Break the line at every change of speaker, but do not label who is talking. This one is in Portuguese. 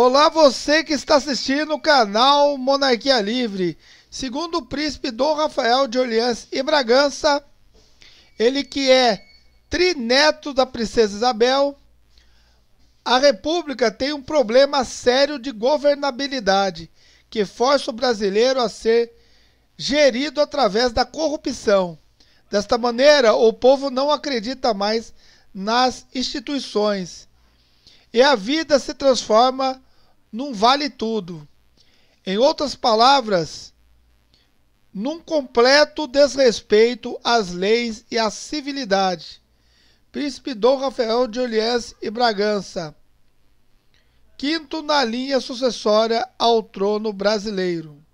Olá, você que está assistindo o canal Monarquia Livre. Segundo o príncipe Dom Rafael de Orleans e Bragança, ele que é trineto da princesa Isabel, a república tem um problema sério de governabilidade, que força o brasileiro a ser gerido através da corrupção. Desta maneira, o povo não acredita mais nas instituições e a vida se transforma não vale tudo. Em outras palavras, num completo desrespeito às leis e à civilidade. Príncipe Dom Rafael de Oliés e Bragança, quinto na linha sucessória ao trono brasileiro.